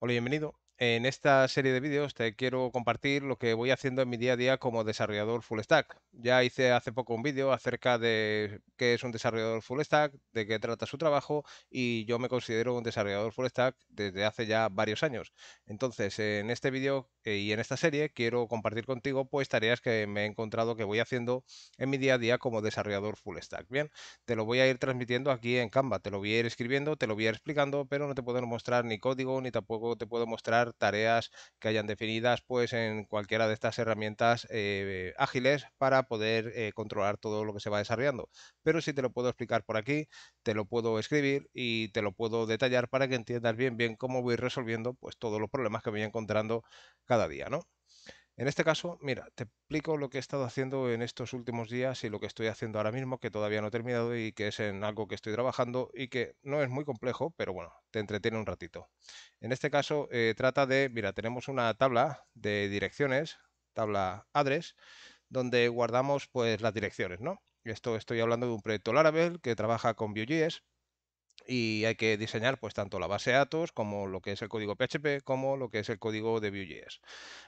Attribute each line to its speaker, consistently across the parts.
Speaker 1: Hola, bienvenido. En esta serie de vídeos te quiero compartir lo que voy haciendo en mi día a día como desarrollador full stack. Ya hice hace poco un vídeo acerca de qué es un desarrollador full stack, de qué trata su trabajo y yo me considero un desarrollador full stack desde hace ya varios años. Entonces, en este vídeo eh, y en esta serie quiero compartir contigo pues tareas que me he encontrado que voy haciendo en mi día a día como desarrollador full stack. Bien, te lo voy a ir transmitiendo aquí en Canva, te lo voy a ir escribiendo, te lo voy a ir explicando, pero no te puedo mostrar ni código ni tampoco te puedo mostrar tareas que hayan definidas pues en cualquiera de estas herramientas eh, ágiles para poder eh, controlar todo lo que se va desarrollando. Pero si te lo puedo explicar por aquí, te lo puedo escribir y te lo puedo detallar para que entiendas bien bien cómo voy resolviendo pues todos los problemas que voy encontrando cada día, ¿no? En este caso, mira, te explico lo que he estado haciendo en estos últimos días y lo que estoy haciendo ahora mismo, que todavía no he terminado y que es en algo que estoy trabajando y que no es muy complejo, pero bueno, te entretiene un ratito. En este caso, eh, trata de, mira, tenemos una tabla de direcciones, tabla address, donde guardamos pues las direcciones, ¿no? Esto estoy hablando de un proyecto Laravel que trabaja con Vue.js y hay que diseñar pues tanto la base de datos como lo que es el código PHP como lo que es el código de Vue.js.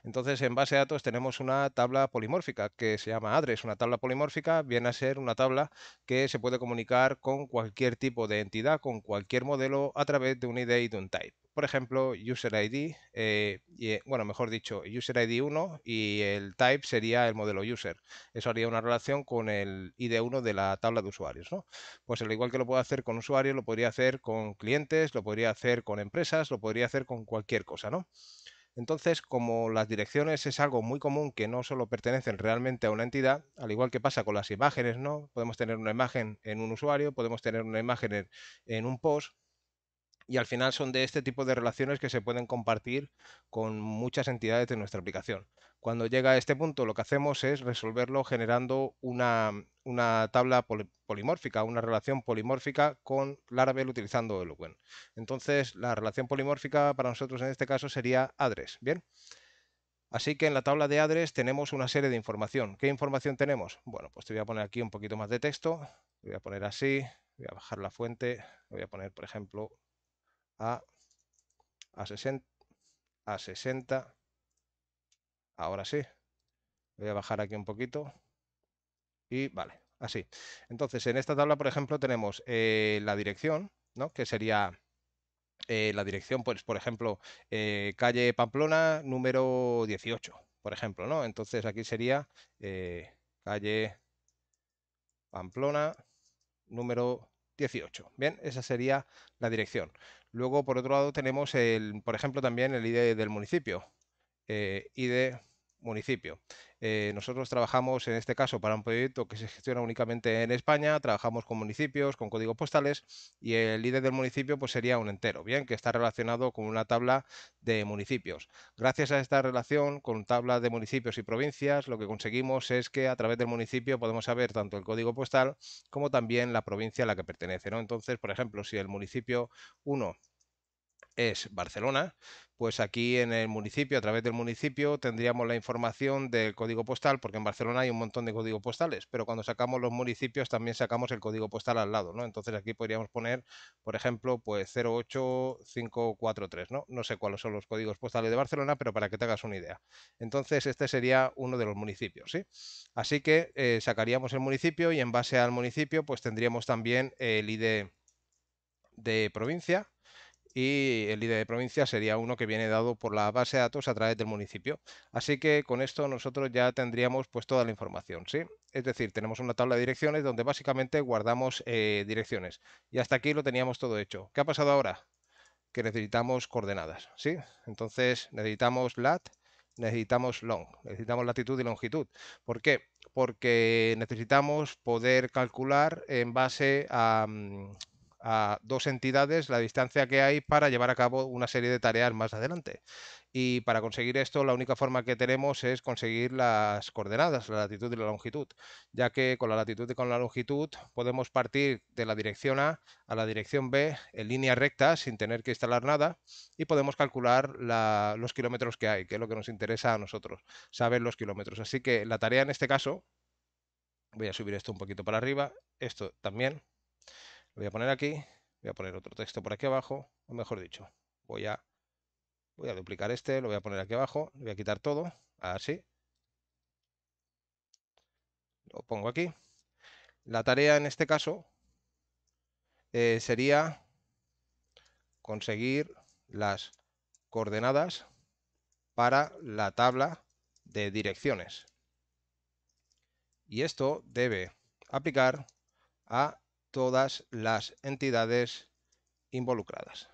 Speaker 1: Entonces en base de datos tenemos una tabla polimórfica que se llama Adres. Una tabla polimórfica viene a ser una tabla que se puede comunicar con cualquier tipo de entidad, con cualquier modelo a través de un ID y de un type por ejemplo, user ID, eh, y, eh, bueno, mejor dicho, user ID 1 y el type sería el modelo user. Eso haría una relación con el ID1 de la tabla de usuarios, ¿no? Pues al igual que lo puedo hacer con usuarios, lo podría hacer con clientes, lo podría hacer con empresas, lo podría hacer con cualquier cosa, ¿no? Entonces, como las direcciones es algo muy común que no solo pertenecen realmente a una entidad, al igual que pasa con las imágenes, ¿no? Podemos tener una imagen en un usuario, podemos tener una imagen en un post, y al final son de este tipo de relaciones que se pueden compartir con muchas entidades de nuestra aplicación. Cuando llega a este punto, lo que hacemos es resolverlo generando una, tabla polimórfica, una relación polimórfica con Laravel utilizando Eloquent. Entonces, la relación polimórfica para nosotros en este caso sería adres. ¿bien? Así que en la tabla de adres tenemos una serie de información. ¿Qué información tenemos? Bueno, pues te voy a poner aquí un poquito más de texto. voy a poner así, voy a bajar la fuente, voy a poner, por ejemplo, a, 60, a Ahora sí. Voy a bajar aquí un poquito. Y vale, así. Entonces, en esta tabla, por ejemplo, tenemos eh, la dirección, ¿no? Que sería eh, la dirección, pues, por ejemplo, eh, calle Pamplona número 18, por ejemplo, ¿no? Entonces aquí sería calle Pamplona número 18. Bien, esa sería la dirección. Luego, por otro lado, tenemos, el, por ejemplo, también el ID del municipio. Eh, ID municipio. Eh, nosotros trabajamos en este caso para un proyecto que se gestiona únicamente en España, trabajamos con municipios, con códigos postales y el líder del municipio pues sería un entero, bien, que está relacionado con una tabla de municipios. Gracias a esta relación con tabla de municipios y provincias, lo que conseguimos es que a través del municipio podemos saber tanto el código postal como también la provincia a la que pertenece, ¿no? Entonces, por ejemplo, si el municipio 1 es Barcelona, pues aquí en el municipio, a través del municipio, tendríamos la información del código postal, porque en Barcelona hay un montón de códigos postales, pero cuando sacamos los municipios también sacamos el código postal al lado, ¿no? Entonces aquí podríamos poner, por ejemplo, pues 08543, ¿no? sé cuáles son los códigos postales de Barcelona, pero para que te hagas una idea. Entonces este sería uno de los municipios, ¿sí? Así que eh, sacaríamos el municipio y en base al municipio pues tendríamos también el ID de provincia, y el líder de provincia sería uno que viene dado por la base de datos a través del municipio. Así que con esto nosotros ya tendríamos pues toda la información, ¿sí? Es decir, tenemos una tabla de direcciones donde básicamente guardamos eh, direcciones. Y hasta aquí lo teníamos todo hecho. ¿Qué ha pasado ahora? Que necesitamos coordenadas, ¿sí? Entonces necesitamos lat, necesitamos long, necesitamos latitud y longitud. ¿Por qué? Porque necesitamos poder calcular en base a, mm, a dos entidades la distancia que hay para llevar a cabo una serie de tareas más adelante. Y para conseguir esto, la única forma que tenemos es conseguir las coordenadas, la latitud y la longitud, ya que con la latitud y con la longitud podemos partir de la dirección A a la dirección B en línea recta sin tener que instalar nada y podemos calcular los kilómetros que hay, que es lo que nos interesa a nosotros, saber los kilómetros. Así que la tarea en este caso, voy a subir esto un poquito para arriba, esto también, lo voy a poner aquí, voy a poner otro texto por aquí abajo, o mejor dicho, voy a, voy a duplicar este, lo voy a poner aquí abajo, voy a quitar todo, así. Lo pongo aquí. La tarea en este caso eh, sería conseguir las coordenadas para la tabla de direcciones. Y esto debe aplicar a todas las entidades involucradas.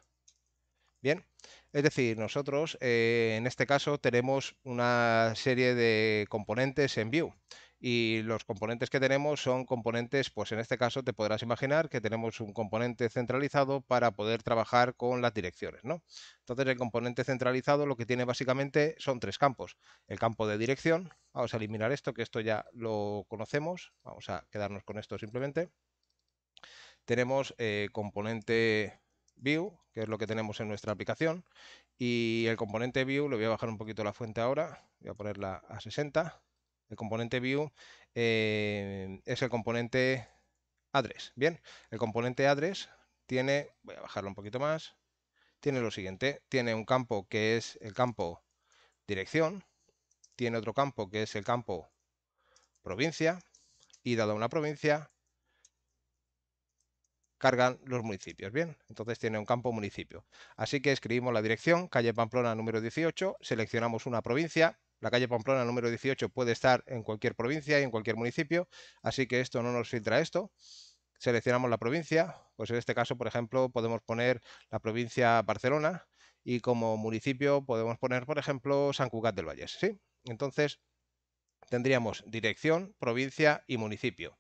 Speaker 1: Bien, es decir, nosotros eh, en este caso tenemos una serie de componentes en view y los componentes que tenemos son componentes, pues en este caso te podrás imaginar que tenemos un componente centralizado para poder trabajar con las direcciones, ¿no? Entonces el componente centralizado lo que tiene básicamente son tres campos. El campo de dirección, vamos a eliminar esto, que esto ya lo conocemos, vamos a quedarnos con esto simplemente tenemos eh, componente view, que es lo que tenemos en nuestra aplicación, y el componente view, le voy a bajar un poquito la fuente ahora, voy a ponerla a 60, el componente view eh, es el componente address, bien, el componente address tiene, voy a bajarlo un poquito más, tiene lo siguiente, tiene un campo que es el campo dirección, tiene otro campo que es el campo provincia, y dado una provincia, cargan los municipios. Bien, entonces tiene un campo municipio. Así que escribimos la dirección, calle Pamplona número 18, seleccionamos una provincia. La calle Pamplona número 18 puede estar en cualquier provincia y en cualquier municipio, así que esto no nos filtra esto. Seleccionamos la provincia, pues en este caso, por ejemplo, podemos poner la provincia Barcelona y como municipio podemos poner, por ejemplo, San Cugat del Valles. ¿sí? Entonces, tendríamos dirección, provincia y municipio.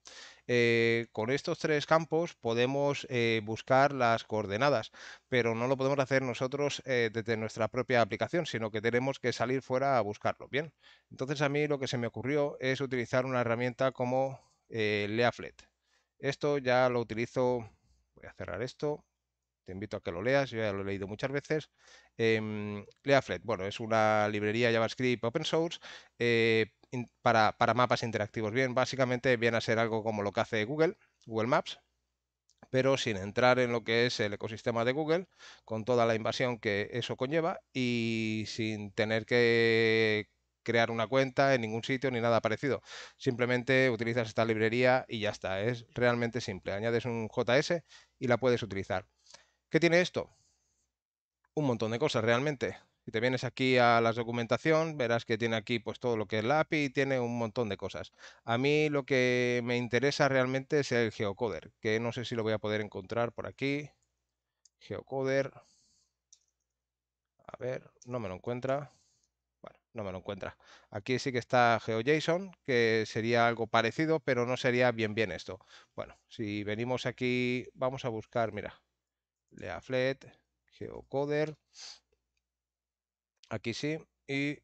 Speaker 1: Eh, con estos tres campos podemos eh, buscar las coordenadas, pero no lo podemos hacer nosotros eh, desde nuestra propia aplicación, sino que tenemos que salir fuera a buscarlo. Bien, entonces a mí lo que se me ocurrió es utilizar una herramienta como Leaflet. Esto ya lo utilizo, voy a cerrar esto, te invito a que lo leas, yo ya lo he leído muchas veces. Em, Leaflet, bueno, es una librería JavaScript open source eh, para, mapas interactivos. Bien, básicamente viene a ser algo como lo que hace Google, Google Maps, pero sin entrar en lo que es el ecosistema de Google, con toda la invasión que eso conlleva y sin tener que crear una cuenta en ningún sitio ni nada parecido. Simplemente utilizas esta librería y ya está. Es realmente simple. Añades un JS y la puedes utilizar tiene esto? Un montón de cosas realmente. Si te vienes aquí a la documentación, verás que tiene aquí pues todo lo que es la API, tiene un montón de cosas. A mí lo que me interesa realmente es el geocoder, que no sé si lo voy a poder encontrar por aquí. Geocoder. A ver, no me lo encuentra. Bueno, no me lo encuentra. Aquí sí que está GeoJSON, que sería algo parecido, pero no sería bien bien esto. Bueno, si venimos aquí, vamos a buscar, mira, Leaflet, Geocoder. Aquí sí. Y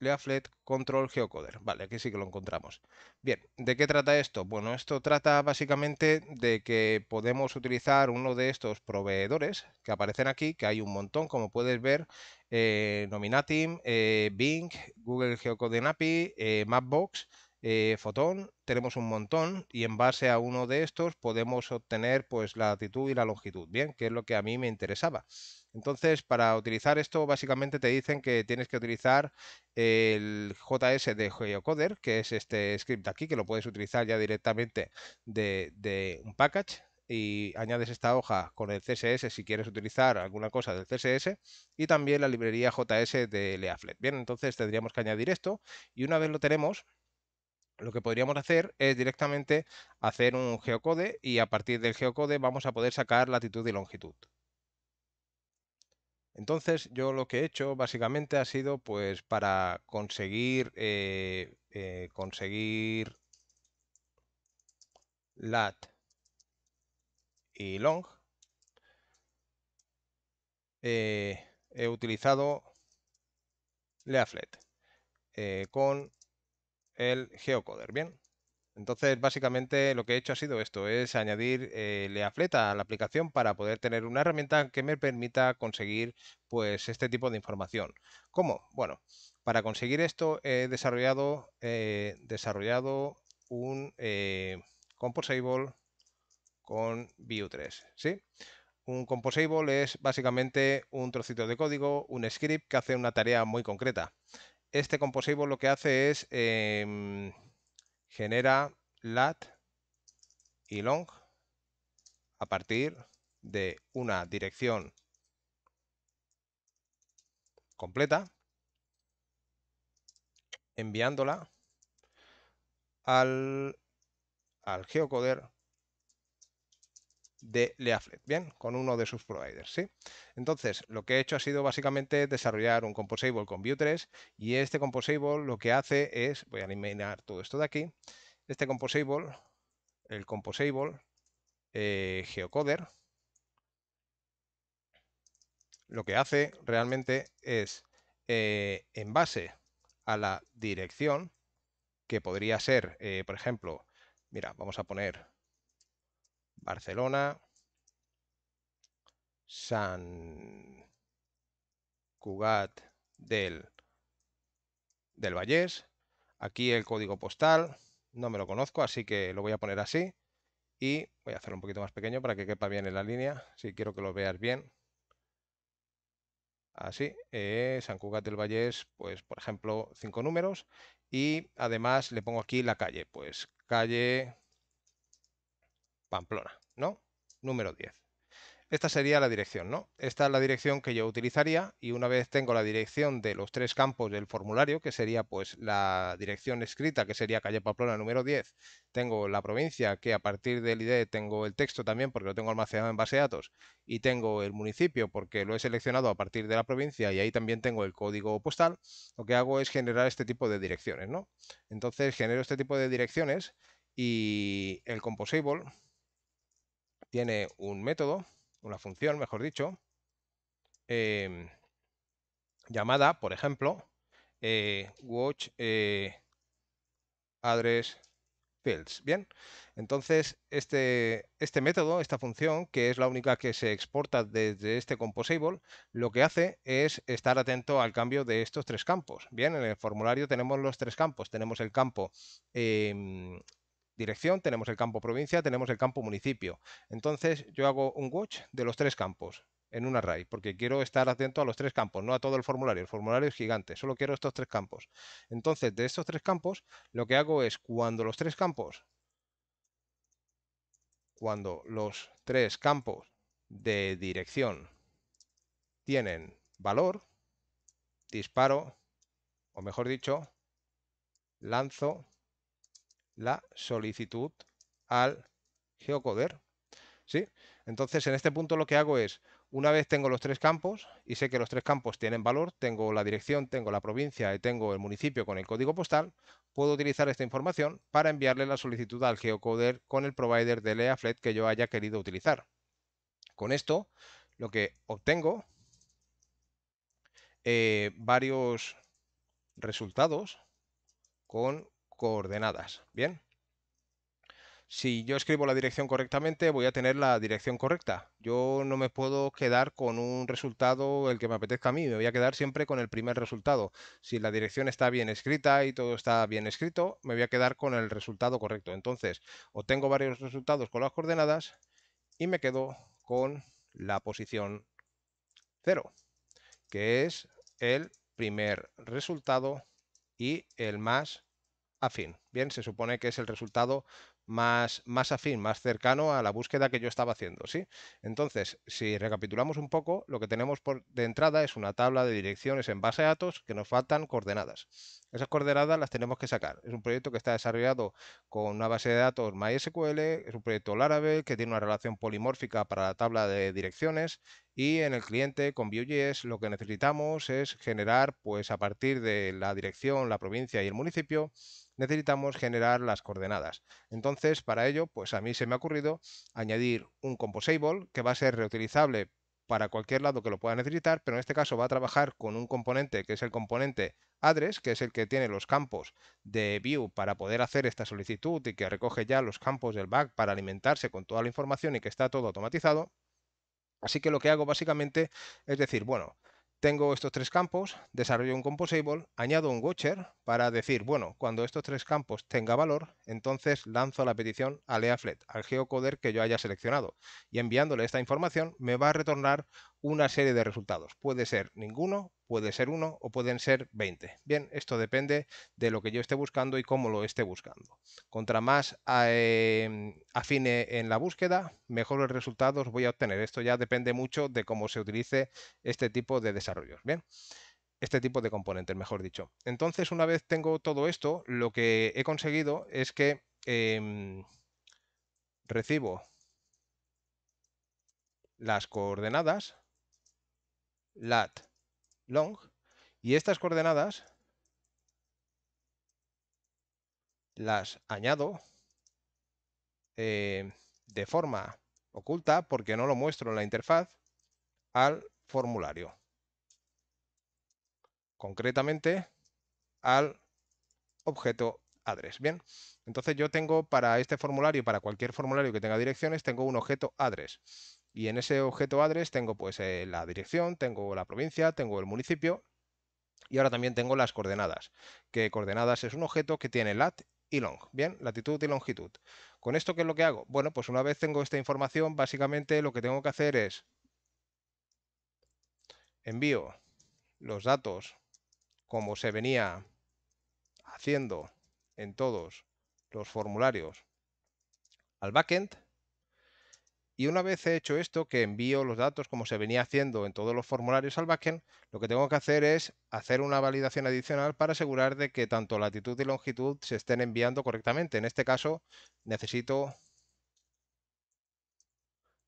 Speaker 1: Leaflet Control Geocoder. Vale, aquí sí que lo encontramos. Bien, ¿de qué trata esto? Bueno, esto trata básicamente de que podemos utilizar uno de estos proveedores que aparecen aquí, que hay un montón, como puedes ver, eh, Nominatim, eh, Bing, Google Geocoding API, eh, Mapbox, Photon, tenemos un montón y en base a uno de estos podemos obtener pues la latitud y la longitud, bien, que es lo que a mí me interesaba. Entonces, para utilizar esto, básicamente te dicen que tienes que utilizar el JS de Geocoder, que es este script aquí, que lo puedes utilizar ya directamente de, de un package, y añades esta hoja con el CSS si quieres utilizar alguna cosa del CSS y también la librería JS de Leaflet. Bien, entonces tendríamos que añadir esto y una vez lo tenemos lo que podríamos hacer es directamente hacer un geocode y a partir del geocode vamos a poder sacar latitud y longitud. Entonces yo lo que he hecho básicamente ha sido pues para conseguir, eh, eh, conseguir lat y long eh, he utilizado leaflet con el geocoder, ¿bien? Entonces, básicamente lo que he hecho ha sido esto, es añadir eh, leafleta a la aplicación para poder tener una herramienta que me permita conseguir pues este tipo de información. ¿Cómo? Bueno, para conseguir esto he desarrollado, eh, desarrollado un eh, Composable con Vue 3, ¿sí? Un Composable es básicamente un trocito de código, un script que hace una tarea muy concreta este composable lo que hace es em, genera lat y long a partir de una dirección completa enviándola al geocoder de Leaflet, ¿bien? Con uno de sus providers, ¿sí? Entonces, lo que he hecho ha sido básicamente desarrollar un Composable con view 3 y este Composable lo que hace es, voy a eliminar todo esto de aquí, este Composable, el Composable eh, Geocoder, lo que hace realmente es, eh, en base a la dirección, que podría ser, eh, por ejemplo, mira, vamos a poner Barcelona, San Cugat del, del Vallés. Aquí el código postal, no me lo conozco, así que lo voy a poner así. Y voy a hacerlo un poquito más pequeño para que quepa bien en la línea, si quiero que lo veas bien. Así, eh, San Cugat del Vallés, pues por ejemplo, cinco números. Y además le pongo aquí la calle, pues calle Pamplona, ¿no? Número 10. Esta sería la dirección, ¿no? Esta es la dirección que yo utilizaría y una vez tengo la dirección de los tres campos del formulario, que sería pues la dirección escrita, que sería calle Pamplona número 10, tengo la provincia, que a partir del ID tengo el texto también porque lo tengo almacenado en base de datos, y tengo el municipio porque lo he seleccionado a partir de la provincia y ahí también tengo el código postal, lo que hago es generar este tipo de direcciones, ¿no? Entonces genero este tipo de direcciones y el composable tiene un método, una función, mejor dicho, em, llamada, por ejemplo, eh, watch eh, address fields. Bien, entonces este, este método, esta función, que es la única que se exporta desde este composable, lo que hace es estar atento al cambio de estos tres campos. Bien, en el formulario tenemos los tres campos. Tenemos el campo em, dirección, tenemos el campo provincia, tenemos el campo municipio. Entonces yo hago un watch de los tres campos en un array, porque quiero estar atento a los tres campos, no a todo el formulario. El formulario es gigante, solo quiero estos tres campos. Entonces, de estos tres campos, lo que hago es cuando los tres campos, cuando los tres campos de dirección tienen valor, disparo, o mejor dicho, lanzo la solicitud al geocoder. ¿Sí? Entonces, en este punto lo que hago es, una vez tengo los tres campos y sé que los tres campos tienen valor, tengo la dirección, tengo la provincia y tengo el municipio con el código postal, puedo utilizar esta información para enviarle la solicitud al geocoder con el provider de Leaflet que yo haya querido utilizar. Con esto, lo que obtengo eh, varios resultados con coordenadas. Bien. Si yo escribo la dirección correctamente, voy a tener la dirección correcta. Yo no me puedo quedar con un resultado el que me apetezca a mí, me voy a quedar siempre con el primer resultado. Si la dirección está bien escrita y todo está bien escrito, me voy a quedar con el resultado correcto. Entonces, obtengo varios resultados con las coordenadas y me quedo con la posición 0, que es el primer resultado y el más Bien, se supone que es el resultado más, más afín, más cercano a la búsqueda que yo estaba haciendo, ¿sí? Entonces, si recapitulamos un poco, lo que tenemos por, de entrada es una tabla de direcciones en base a datos que nos faltan coordenadas. Esas coordenadas las tenemos que sacar. Es un proyecto que está desarrollado con una base de datos MySQL, es un proyecto Laravel que tiene una relación polimórfica para la tabla de direcciones y en el cliente con Vue.js lo que necesitamos es generar pues a partir de la dirección, la provincia y el municipio necesitamos generar las coordenadas. Entonces, para ello, pues a mí se me ha ocurrido añadir un composable que va a ser reutilizable para cualquier lado que lo pueda necesitar, pero en este caso va a trabajar con un componente que es el componente address, que es el que tiene los campos de view para poder hacer esta solicitud y que recoge ya los campos del back para alimentarse con toda la información y que está todo automatizado. Así que lo que hago básicamente es decir, bueno, tengo estos tres campos, desarrollo un composable, añado un watcher para decir, bueno, cuando estos tres campos tenga valor, entonces lanzo la petición a LeaFlet, al geocoder que yo haya seleccionado, y enviándole esta información me va a retornar una serie de resultados. Puede ser ninguno, puede ser uno o pueden ser 20. Bien, esto depende de lo que yo esté buscando y cómo lo esté buscando. Contra más ah, em, afine en la búsqueda, mejores resultados voy a obtener. Esto ya depende mucho de cómo se utilice este tipo de desarrollos. Bien este tipo de componentes, mejor dicho. Entonces, una vez tengo todo esto, lo que he conseguido es que em, recibo las coordenadas lat long y estas coordenadas las añado eh, de forma oculta porque no lo muestro en la interfaz al formulario. Concretamente al objeto address. Bien, entonces yo tengo para este formulario para cualquier formulario que tenga direcciones, tengo un objeto address. Y en ese objeto address tengo pues eh, la dirección, tengo la provincia, tengo el municipio y ahora también tengo las coordenadas, que coordenadas es un objeto que tiene lat y long, bien, latitud y longitud. ¿Con esto qué es lo que hago? Bueno, pues una vez tengo esta información, básicamente lo que tengo que hacer es envío los datos como se venía haciendo en todos los formularios al backend y una vez he hecho esto, que envío los datos como se venía haciendo en todos los formularios al backend, lo que tengo que hacer es hacer una validación adicional para asegurar de que tanto latitud y longitud se estén enviando correctamente. En este caso necesito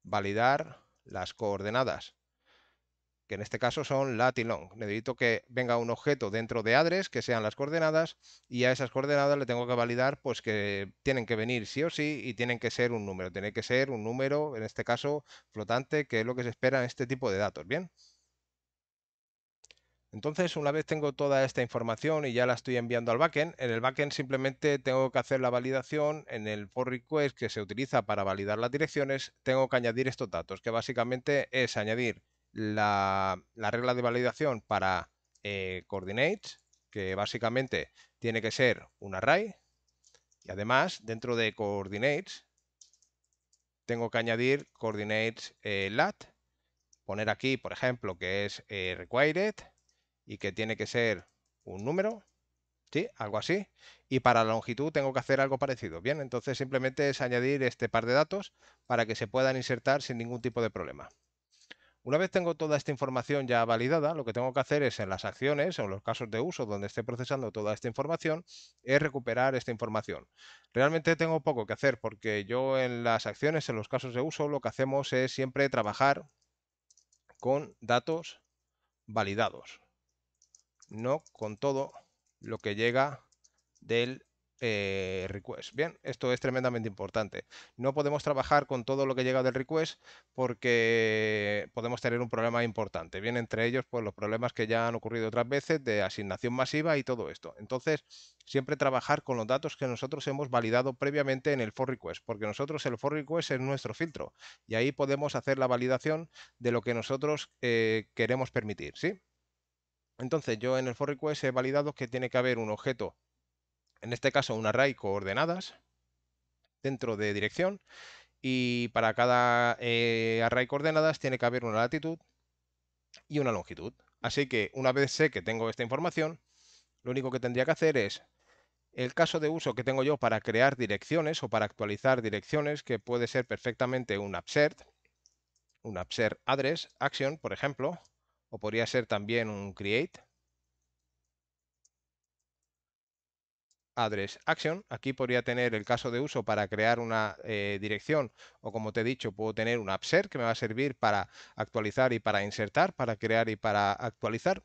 Speaker 1: validar las coordenadas que en este caso son lat y long. Necesito que venga un objeto dentro de adres que sean las coordenadas, y a esas coordenadas le tengo que validar pues que tienen que venir sí o sí y tienen que ser un número. Tiene que ser un número, en este caso flotante, que es lo que se espera en este tipo de datos. Bien. Entonces, una vez tengo toda esta información y ya la estoy enviando al backend, en el backend simplemente tengo que hacer la validación en el for request que se utiliza para validar las direcciones, tengo que añadir estos datos, que básicamente es añadir la, regla de validación para eh, coordinates, que básicamente tiene que ser un array. Y además, dentro de coordinates, tengo que añadir coordinates eh, lat, poner aquí, por ejemplo, que es eh, required y que tiene que ser un número, ¿sí? Algo así. Y para la longitud tengo que hacer algo parecido, ¿bien? Entonces simplemente es añadir este par de datos para que se puedan insertar sin ningún tipo de problema. Una vez tengo toda esta información ya validada, lo que tengo que hacer es en las acciones o en los casos de uso donde esté procesando toda esta información, es recuperar esta información. Realmente tengo poco que hacer porque yo en las acciones, en los casos de uso, lo que hacemos es siempre trabajar con datos validados, no con todo lo que llega del eh, request. Bien, esto es tremendamente importante. No podemos trabajar con todo lo que llega del request porque podemos tener un problema importante. Bien, entre ellos, pues los problemas que ya han ocurrido otras veces de asignación masiva y todo esto. Entonces, siempre trabajar con los datos que nosotros hemos validado previamente en el for request, porque nosotros el for request es nuestro filtro y ahí podemos hacer la validación de lo que nosotros eh, queremos permitir, ¿sí? Entonces yo en el for request he validado que tiene que haber un objeto en este caso un array coordenadas dentro de dirección y para cada eh, array coordenadas tiene que haber una latitud y una longitud. Así que una vez sé que tengo esta información, lo único que tendría que hacer es el caso de uso que tengo yo para crear direcciones o para actualizar direcciones, que puede ser perfectamente un absurd, un upsert address action, por ejemplo, o podría ser también un create, address action. Aquí podría tener el caso de uso para crear una eh, dirección o como te he dicho, puedo tener un upsert que me va a servir para actualizar y para insertar, para crear y para actualizar.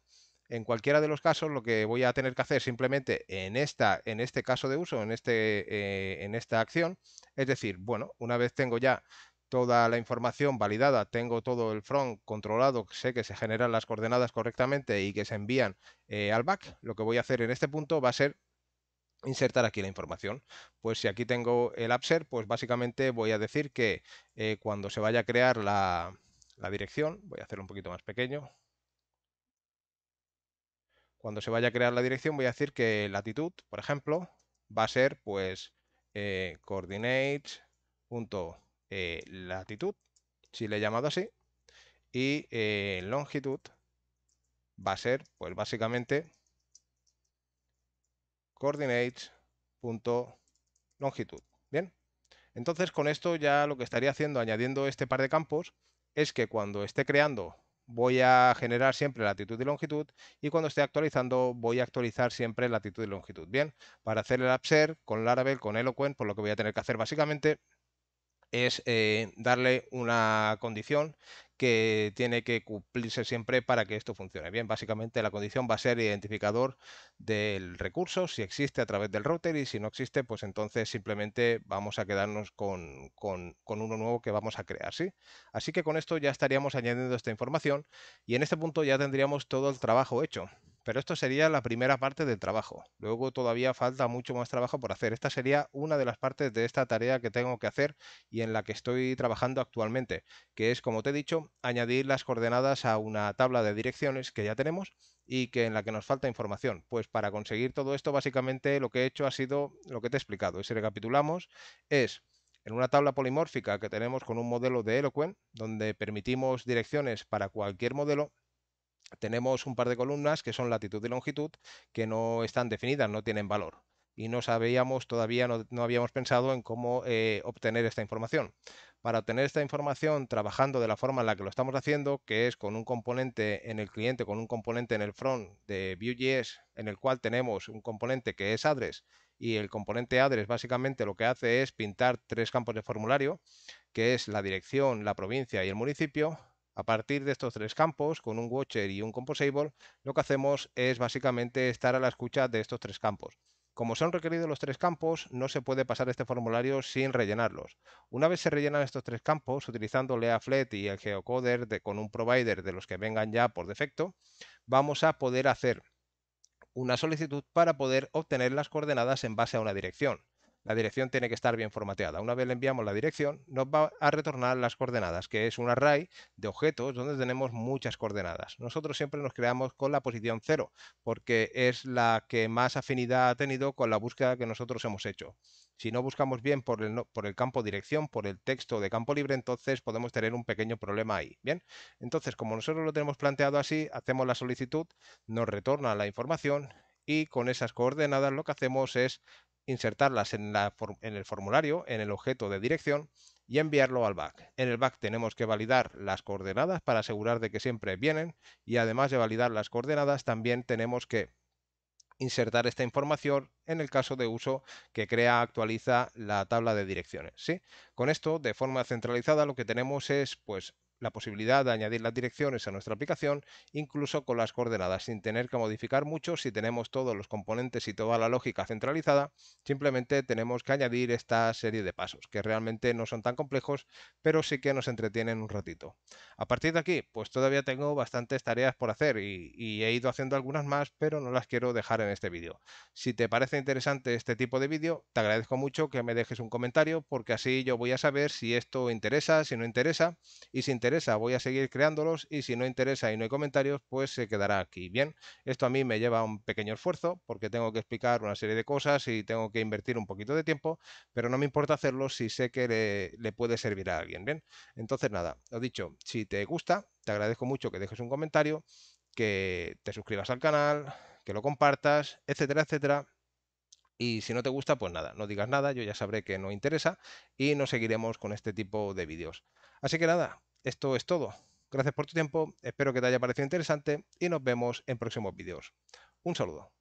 Speaker 1: En cualquiera de los casos, lo que voy a tener que hacer simplemente en, esta, en este caso de uso, en, este, eh, en esta acción, es decir, bueno, una vez tengo ya toda la información validada, tengo todo el front controlado, sé que se generan las coordenadas correctamente y que se envían eh, al back, lo que voy a hacer en este punto va a ser insertar aquí la información. Pues si aquí tengo el abser, pues básicamente voy a decir que eh, cuando se vaya a crear la, dirección, voy a hacerlo un poquito más pequeño, cuando se vaya a crear la dirección voy a decir que latitud, por ejemplo, va a ser pues eh, eh latitud si le he llamado así, y eh, longitud va a ser pues básicamente coordinates.longitud. Bien, entonces con esto ya lo que estaría haciendo añadiendo este par de campos es que cuando esté creando voy a generar siempre latitud y longitud y cuando esté actualizando voy a actualizar siempre latitud y longitud. Bien, para hacer el abser con Laravel, con Eloquent, por pues lo que voy a tener que hacer básicamente es eh, darle una condición que tiene que cumplirse siempre para que esto funcione bien. Básicamente la condición va a ser identificador del recurso, si existe a través del router y si no existe, pues entonces simplemente vamos a quedarnos con, con uno nuevo que vamos a crear. ¿sí? Así que con esto ya estaríamos añadiendo esta información y en este punto ya tendríamos todo el trabajo hecho. Pero esto sería la primera parte del trabajo. Luego todavía falta mucho más trabajo por hacer. Esta sería una de las partes de esta tarea que tengo que hacer y en la que estoy trabajando actualmente, que es, como te he dicho, añadir las coordenadas a una tabla de direcciones que ya tenemos y que en la que nos falta información. Pues para conseguir todo esto, básicamente lo que he hecho ha sido lo que te he explicado. Y si recapitulamos, es en una tabla polimórfica que tenemos con un modelo de Eloquent, donde permitimos direcciones para cualquier modelo, tenemos un par de columnas que son latitud y longitud que no están definidas, no tienen valor. Y no sabíamos, todavía no, habíamos pensado en cómo eh, obtener esta información. Para obtener esta información trabajando de la forma en la que lo estamos haciendo, que es con un componente en el cliente, con un componente en el front de Vue.js, en el cual tenemos un componente que es address y el componente address básicamente lo que hace es pintar tres campos de formulario, que es la dirección, la provincia y el municipio, a partir de estos tres campos, con un Watcher y un Composable, lo que hacemos es básicamente estar a la escucha de estos tres campos. Como son requeridos los tres campos, no se puede pasar este formulario sin rellenarlos. Una vez se rellenan estos tres campos, utilizando LeaFlet y el geocoder de, con un provider de los que vengan ya por defecto, vamos a poder hacer una solicitud para poder obtener las coordenadas en base a una dirección. La dirección tiene que estar bien formateada. Una vez le enviamos la dirección, nos va a retornar las coordenadas, que es un array de objetos donde tenemos muchas coordenadas. Nosotros siempre nos creamos con la posición 0, porque es la que más afinidad ha tenido con la búsqueda que nosotros hemos hecho. Si no buscamos bien por el, por el campo dirección, por el texto de campo libre, entonces podemos tener un pequeño problema ahí. Bien, entonces como nosotros lo tenemos planteado así, hacemos la solicitud, nos retorna la información y con esas coordenadas lo que hacemos es insertarlas en, el formulario, en el objeto de dirección y enviarlo al back. En el back tenemos que validar las coordenadas para asegurar de que siempre vienen y además de validar las coordenadas también tenemos que insertar esta información en el caso de uso que crea actualiza la tabla de direcciones. Con esto, de forma centralizada, lo que tenemos es pues la posibilidad de añadir las direcciones a nuestra aplicación, incluso con las coordenadas, sin tener que modificar mucho si tenemos todos los componentes y toda la lógica centralizada, simplemente tenemos que añadir esta serie de pasos, que realmente no son tan complejos, pero sí que nos entretienen un ratito. A partir de aquí, pues todavía tengo bastantes tareas por hacer y, y he ido haciendo algunas más, pero no las quiero dejar en este vídeo. Si te parece interesante este tipo de vídeo, te agradezco mucho que me dejes un comentario, porque así yo voy a saber si esto interesa, si no interesa, y si interesa voy a seguir creándolos y si no interesa y no hay comentarios, pues se quedará aquí. Bien, esto a mí me lleva un pequeño esfuerzo porque tengo que explicar una serie de cosas y tengo que invertir un poquito de tiempo, pero no me importa hacerlo si sé que le, le puede servir a alguien. Bien, entonces nada, lo dicho, si te gusta, te agradezco mucho que dejes un comentario, que te suscribas al canal, que lo compartas, etcétera, etcétera. Y si no te gusta, pues nada, no digas nada, yo ya sabré que no interesa y no seguiremos con este tipo de vídeos. Así que nada, esto es todo. Gracias por tu tiempo, espero que te haya parecido interesante y nos vemos en próximos vídeos. Un saludo.